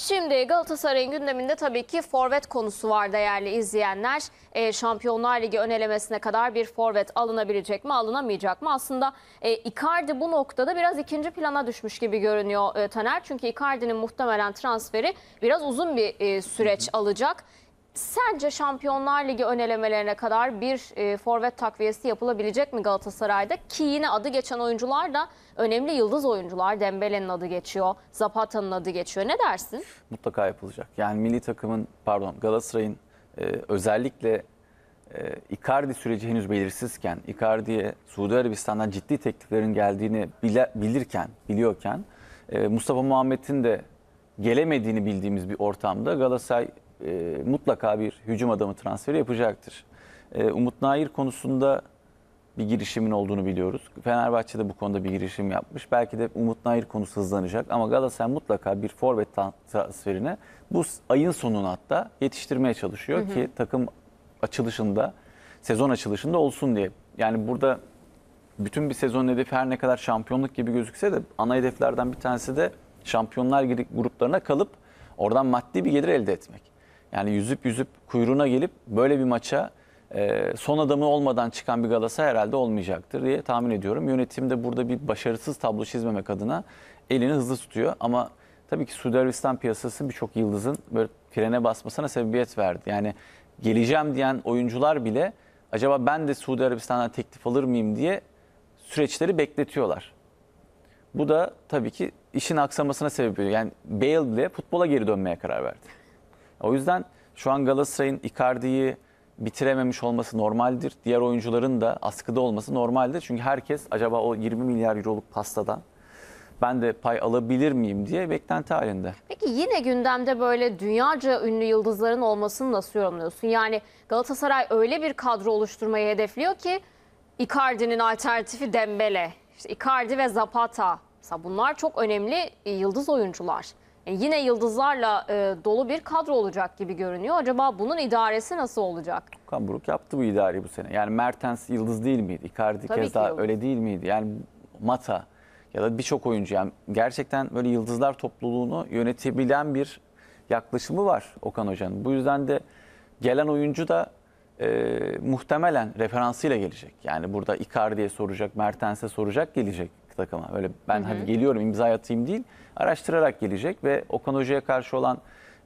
Şimdi Galatasaray'ın gündeminde tabii ki forvet konusu var değerli izleyenler. E, Şampiyonlar Ligi önelemesine kadar bir forvet alınabilecek mi alınamayacak mı? Aslında e, Icardi bu noktada biraz ikinci plana düşmüş gibi görünüyor e, Taner. Çünkü Icardi'nin muhtemelen transferi biraz uzun bir e, süreç alacak. Sence Şampiyonlar Ligi önelemelerine kadar bir e, forvet takviyesi yapılabilecek mi Galatasaray'da? Ki yine adı geçen oyuncular da önemli yıldız oyuncular. Dembele'nin adı geçiyor, Zapata'nın adı geçiyor. Ne dersin? Mutlaka yapılacak. Yani milli takımın, pardon Galatasaray'ın e, özellikle e, Icardi süreci henüz belirsizken, Icardi'ye Suudi Arabistan'dan ciddi tekliflerin geldiğini bile, bilirken, biliyorken, e, Mustafa Muhammed'in de gelemediğini bildiğimiz bir ortamda Galatasaray e, mutlaka bir hücum adamı transferi yapacaktır. E, Umut Nair konusunda bir girişimin olduğunu biliyoruz. Fenerbahçe de bu konuda bir girişim yapmış. Belki de Umut Nair konusu hızlanacak ama Galatasaray mutlaka bir forvet transferine bu ayın sonunu hatta yetiştirmeye çalışıyor hı hı. ki takım açılışında, sezon açılışında olsun diye. Yani burada bütün bir sezon hedefi her ne kadar şampiyonluk gibi gözükse de ana hedeflerden bir tanesi de şampiyonlar gruplarına kalıp oradan maddi bir gelir elde etmek. Yani yüzüp yüzüp kuyruğuna gelip böyle bir maça e, son adamı olmadan çıkan bir Galatasaray herhalde olmayacaktır diye tahmin ediyorum. Yönetim de burada bir başarısız tablo çizmemek adına elini hızlı tutuyor. Ama tabii ki Suudi Arabistan piyasası birçok yıldızın böyle frene basmasına sebebiyet verdi. Yani geleceğim diyen oyuncular bile acaba ben de Suudi Arabistan'dan teklif alır mıyım diye süreçleri bekletiyorlar. Bu da tabii ki işin aksamasına sebep oluyor. Yani Bale bile futbola geri dönmeye karar verdi. O yüzden şu an Galatasaray'ın Icardi'yi bitirememiş olması normaldir. Diğer oyuncuların da askıda olması normaldir. Çünkü herkes acaba o 20 milyar euroluk pastadan ben de pay alabilir miyim diye beklenti halinde. Peki yine gündemde böyle dünyaca ünlü yıldızların olmasını nasıl yorumluyorsun? Yani Galatasaray öyle bir kadro oluşturmayı hedefliyor ki Icardi'nin alternatifi Dembele, işte Icardi ve Zapata. Mesela bunlar çok önemli e, yıldız oyuncular. E, yine yıldızlarla e, dolu bir kadro olacak gibi görünüyor. Acaba bunun idaresi nasıl olacak? Okan Buruk yaptı bu idareyi bu sene. Yani Mertens yıldız değil miydi? Icardi kez daha öyle değil miydi? Yani Mata ya da birçok oyuncu yani gerçekten böyle yıldızlar topluluğunu yönetebilen bir yaklaşımı var Okan Hoca'nın. Bu yüzden de gelen oyuncu da e, muhtemelen referansıyla gelecek. Yani burada Icardi'ye soracak, Mertens'e soracak gelecek takıma. Böyle ben hı hı. hadi geliyorum imza atayım değil. Araştırarak gelecek ve Okan Hoca'ya karşı olan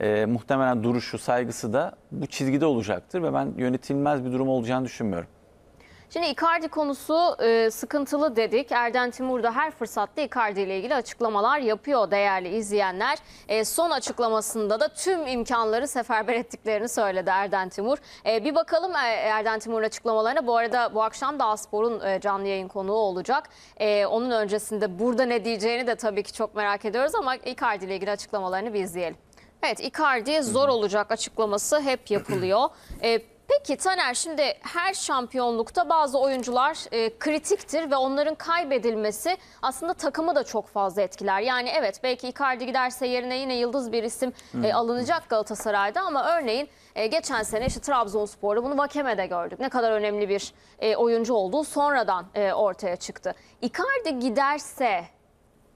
e, muhtemelen duruşu, saygısı da bu çizgide olacaktır ve ben yönetilmez bir durum olacağını düşünmüyorum. Şimdi Icardi konusu e, sıkıntılı dedik. Erden Timur da her fırsatta Icardi ile ilgili açıklamalar yapıyor değerli izleyenler. E, son açıklamasında da tüm imkanları seferber ettiklerini söyledi Erden Timur. E, bir bakalım e, Erden Timur'un açıklamalarına. Bu arada bu akşam da Aspor'un e, canlı yayın konuğu olacak. E, onun öncesinde burada ne diyeceğini de tabii ki çok merak ediyoruz ama Icardi ile ilgili açıklamalarını bir izleyelim. Evet Icardi zor olacak açıklaması hep yapılıyor. E, Peki Taner şimdi her şampiyonlukta bazı oyuncular e, kritiktir ve onların kaybedilmesi aslında takımı da çok fazla etkiler. Yani evet belki Icardi giderse yerine yine yıldız bir isim e, hmm. alınacak Galatasaray'da ama örneğin e, geçen sene işte Trabzonspor'da bunu Vakeme'de gördük. Ne kadar önemli bir e, oyuncu olduğu sonradan e, ortaya çıktı. Icardi giderse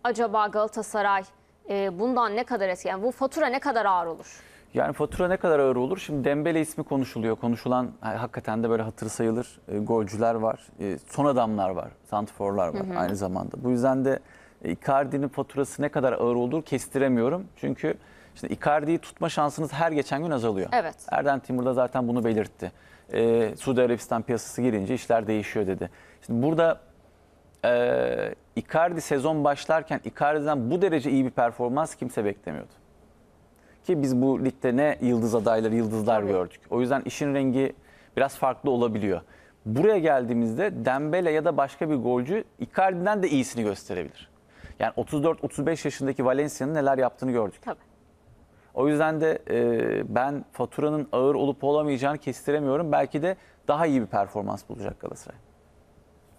acaba Galatasaray e, bundan ne kadar etkilenir? Yani bu fatura ne kadar ağır olur? Yani fatura ne kadar ağır olur? Şimdi Dembele ismi konuşuluyor. Konuşulan hakikaten de böyle hatır sayılır e, golcüler var. E, son adamlar var. Santiforlar var hı hı. aynı zamanda. Bu yüzden de e, Icardi'nin faturası ne kadar ağır olur kestiremiyorum. Çünkü işte Icardi'yi tutma şansınız her geçen gün azalıyor. Evet. Erden Timur da zaten bunu belirtti. E, Suudi Arabistan piyasası girince işler değişiyor dedi. Şimdi burada e, Icardi sezon başlarken Icardi'den bu derece iyi bir performans kimse beklemiyordu. Ki biz bu ligde ne yıldız adayları, yıldızlar Tabii. gördük. O yüzden işin rengi biraz farklı olabiliyor. Buraya geldiğimizde Dembele ya da başka bir golcü Icardi'den de iyisini gösterebilir. Yani 34-35 yaşındaki Valencia'nın neler yaptığını gördük. Tabii. O yüzden de e, ben faturanın ağır olup olamayacağını kestiremiyorum. Belki de daha iyi bir performans bulacak Galatasaray.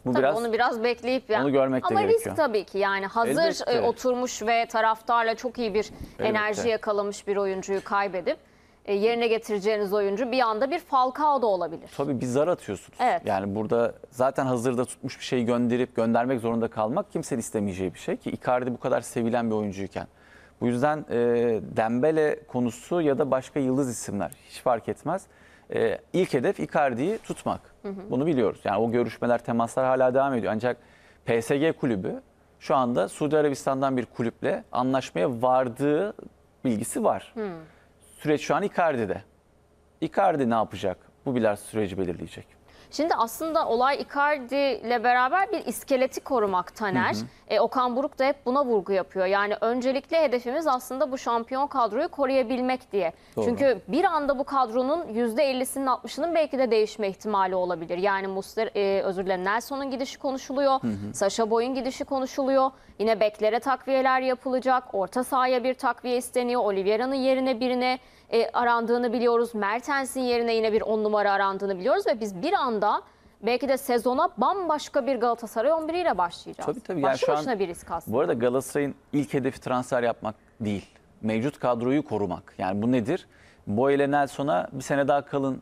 Bu tabii biraz onu biraz bekleyip yani. onu görmek Ama de gerekiyor. risk tabii ki yani hazır e, Elbette. oturmuş ve taraftarla çok iyi bir Elbette. enerji yakalamış bir oyuncuyu kaybedip e, yerine getireceğiniz oyuncu bir anda bir Falcao da olabilir. Tabii bir zar atıyorsunuz. Evet. Yani burada zaten hazırda tutmuş bir şeyi gönderip göndermek zorunda kalmak kimsenin istemeyeceği bir şey ki Icardi bu kadar sevilen bir oyuncuyken. Bu yüzden e, Dembele konusu ya da başka yıldız isimler hiç fark etmez e, ilk hedef Icardi'yi tutmak. Hı hı. Bunu biliyoruz. Yani o görüşmeler, temaslar hala devam ediyor. Ancak PSG kulübü şu anda Suudi Arabistan'dan bir kulüple anlaşmaya vardığı bilgisi var. Hı. Süreç şu an Icardi'de. Icardi ne yapacak? Bu biler süreci belirleyecek. Şimdi aslında olay Icardi ile beraber bir iskeleti korumak Taner. Hı hı. E, Okan Buruk da hep buna vurgu yapıyor. Yani öncelikle hedefimiz aslında bu şampiyon kadroyu koruyabilmek diye. Doğru. Çünkü bir anda bu kadronun %50'sinin 60'ının belki de değişme ihtimali olabilir. Yani Muster, e, özür dilerim Nelson'un gidişi konuşuluyor. Sasha Boy'un gidişi konuşuluyor. Yine beklere takviyeler yapılacak. Orta sahaya bir takviye isteniyor. Oliveira'nın yerine birine e, arandığını biliyoruz. Mertens'in yerine yine bir on numara arandığını biliyoruz ve biz bir anda belki de sezona bambaşka bir Galatasaray 11 ile başlayacağız. Tabii tabii. Başlı yani başına an, bir risk aslında. Bu arada Galatasaray'ın ilk hedefi transfer yapmak değil. Mevcut kadroyu korumak. Yani bu nedir? Boyle Nelson'a bir sene daha kalın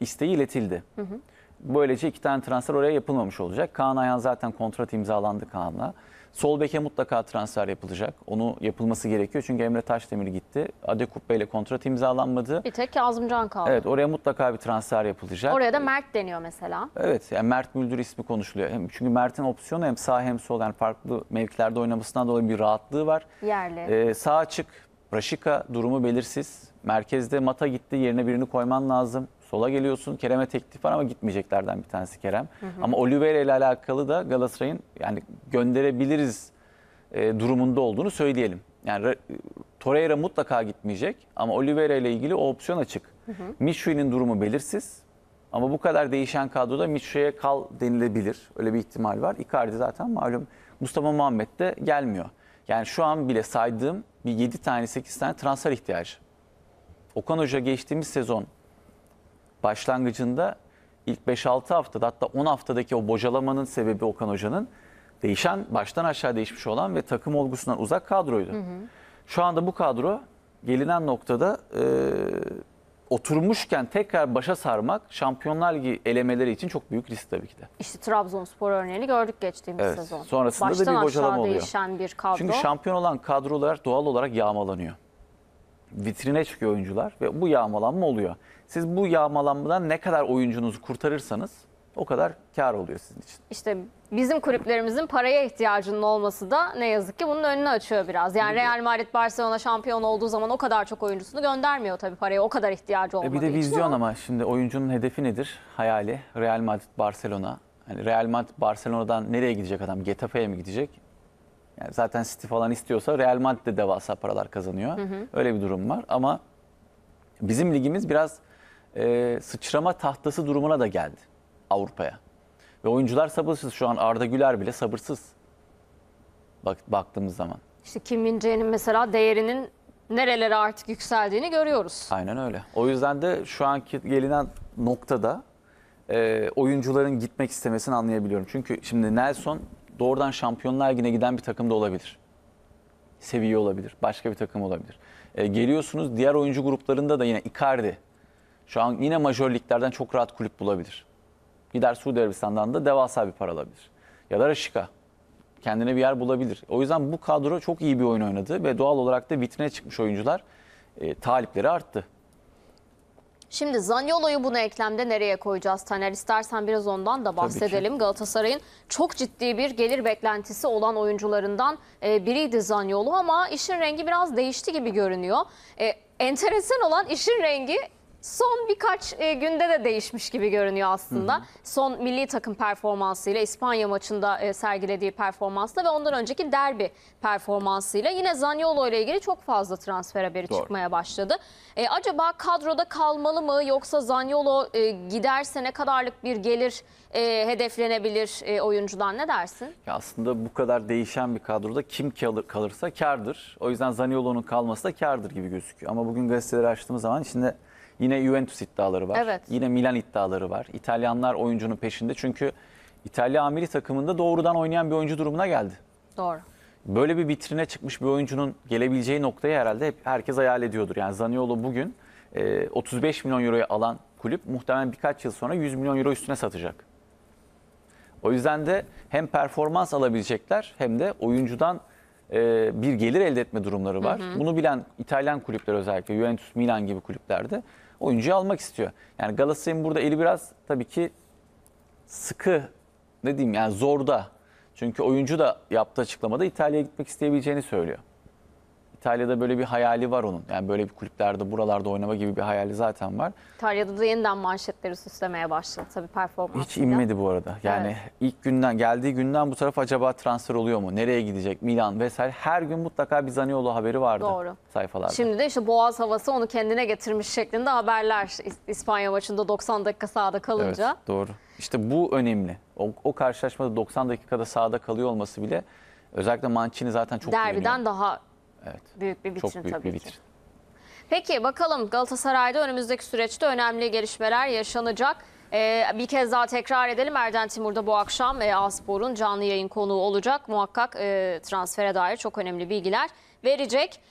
isteği iletildi. Hı hı. Böylece iki tane transfer oraya yapılmamış olacak. Kaan Ayhan zaten kontrat imzalandı Kaan'la. Sol beke mutlaka transfer yapılacak. Onu yapılması gerekiyor. Çünkü Emre Taşdemir gitti. Adekubbe ile kontrat imzalanmadı. Bir tek Kazımcan kaldı. Evet oraya mutlaka bir transfer yapılacak. Oraya da Mert deniyor mesela. Evet yani Mert Müldür ismi konuşuluyor. Hem, çünkü Mert'in opsiyonu hem sağ hem sol yani farklı mevkilerde oynamasından dolayı bir rahatlığı var. Yerli. Ee, sağ açık. Raşika durumu belirsiz. Merkezde Mata gitti yerine birini koyman lazım. Sola geliyorsun. Kerem'e teklif var ama gitmeyeceklerden bir tanesi Kerem. Hı hı. Ama Oliveira ile alakalı da Galatasaray'ın yani gönderebiliriz e, durumunda olduğunu söyleyelim. Yani Torreira mutlaka gitmeyecek ama Oliveira ile ilgili o opsiyon açık. Michui'nin durumu belirsiz. Ama bu kadar değişen kadroda Michui'ye kal denilebilir. Öyle bir ihtimal var. Icardi zaten malum Mustafa Muhammed de gelmiyor. Yani şu an bile saydığım bir 7 tane 8 tane transfer ihtiyacı. Okan Hoca geçtiğimiz sezon başlangıcında ilk 5-6 haftada hatta 10 haftadaki o bocalamanın sebebi Okan Hoca'nın değişen, baştan aşağı değişmiş olan ve takım olgusundan uzak kadroydu. Hı hı. Şu anda bu kadro gelinen noktada e, oturmuşken tekrar başa sarmak Şampiyonlar Ligi elemeleri için çok büyük risk tabii ki de. İşte Trabzonspor örneğini gördük geçtiğimiz evet, sezon. Sonrasında Baştan da bir bocalama oluyor. değişen bir kadro. Çünkü şampiyon olan kadrolar doğal olarak yağmalanıyor vitrine çıkıyor oyuncular ve bu yağmalanma oluyor. Siz bu yağmalanmadan ne kadar oyuncunuzu kurtarırsanız o kadar kar oluyor sizin için. İşte bizim kulüplerimizin paraya ihtiyacının olması da ne yazık ki bunun önünü açıyor biraz. Yani Real Madrid Barcelona şampiyon olduğu zaman o kadar çok oyuncusunu göndermiyor tabii paraya o kadar ihtiyacı olmadığı e Bir de vizyon ama. ama şimdi oyuncunun hedefi nedir? Hayali Real Madrid Barcelona. Yani Real Madrid Barcelona'dan nereye gidecek adam? Getafe'ye mi gidecek? Yani zaten City falan istiyorsa Real Madrid de devasa paralar kazanıyor. Hı hı. Öyle bir durum var ama bizim ligimiz biraz e, sıçrama tahtası durumuna da geldi Avrupa'ya. Ve oyuncular sabırsız şu an Arda Güler bile sabırsız. Bak baktığımız zaman. İşte Kim Min mesela değerinin nerelere artık yükseldiğini görüyoruz. Aynen öyle. O yüzden de şu anki gelinen noktada e, oyuncuların gitmek istemesini anlayabiliyorum. Çünkü şimdi Nelson doğrudan Şampiyonlar yine giden bir takım da olabilir. Seviye olabilir, başka bir takım olabilir. E, geliyorsunuz diğer oyuncu gruplarında da yine Icardi. Şu an yine majör liglerden çok rahat kulüp bulabilir. Gider Suudi Arabistan'dan da devasa bir para alabilir. Ya da Raşika. Kendine bir yer bulabilir. O yüzden bu kadro çok iyi bir oyun oynadı ve doğal olarak da vitrine çıkmış oyuncular e, talipleri arttı. Şimdi Zanyolo'yu bunu eklemde nereye koyacağız Taner? İstersen biraz ondan da bahsedelim. Galatasaray'ın çok ciddi bir gelir beklentisi olan oyuncularından e, biriydi Zanyolo ama işin rengi biraz değişti gibi görünüyor. E, enteresan olan işin rengi son birkaç e, günde de değişmiş gibi görünüyor aslında. Hı hı. Son milli takım performansıyla İspanya maçında e, sergilediği performansla ve ondan önceki derbi performansıyla yine Zaniolo ile ilgili çok fazla transfer haberi Doğru. çıkmaya başladı. E, acaba kadroda kalmalı mı yoksa Zaniolo e, giderse ne kadarlık bir gelir e, hedeflenebilir e, oyuncudan ne dersin? Ya aslında bu kadar değişen bir kadroda kim kalır, kalırsa kardır. O yüzden Zaniolo'nun kalması da kardır gibi gözüküyor. Ama bugün gazeteleri açtığımız zaman içinde Yine Juventus iddiaları var. Evet. Yine Milan iddiaları var. İtalyanlar oyuncunun peşinde çünkü İtalya amiri takımında doğrudan oynayan bir oyuncu durumuna geldi. Doğru. Böyle bir vitrine çıkmış bir oyuncunun gelebileceği noktayı herhalde hep herkes hayal ediyordur. Yani Zaniolo bugün 35 e, milyon euroya alan kulüp muhtemelen birkaç yıl sonra 100 milyon euro üstüne satacak. O yüzden de hem performans alabilecekler hem de oyuncudan e, bir gelir elde etme durumları var. Hı hı. Bunu bilen İtalyan kulüpler özellikle Juventus, Milan gibi kulüplerde oyuncuyu almak istiyor. Yani Galatasaray'ın burada eli biraz tabii ki sıkı ne diyeyim yani zorda. Çünkü oyuncu da yaptığı açıklamada İtalya'ya gitmek isteyebileceğini söylüyor. İtalya'da böyle bir hayali var onun. Yani böyle bir kulüplerde buralarda oynama gibi bir hayali zaten var. İtalya'da da yeniden manşetleri süslemeye başladı tabii performansıyla. Hiç inmedi bu arada. Yani evet. ilk günden geldiği günden bu taraf acaba transfer oluyor mu? Nereye gidecek? Milan vesaire. Her gün mutlaka bir Zaniolo haberi vardı Doğru. sayfalarda. Şimdi de işte Boğaz havası onu kendine getirmiş şeklinde haberler İspanya maçında 90 dakika sahada kalınca. Evet doğru. İşte bu önemli. O, o karşılaşmada 90 dakikada sahada kalıyor olması bile özellikle Mancini zaten çok Derbiden güveniyor. daha Evet. Büyük bir vitrin Çok büyük tabii bir vitrin. ki. Peki bakalım Galatasaray'da önümüzdeki süreçte önemli gelişmeler yaşanacak. Ee, bir kez daha tekrar edelim. Erden Timur'da bu akşam e, Aspor'un canlı yayın konuğu olacak. Muhakkak e, transfere dair çok önemli bilgiler verecek.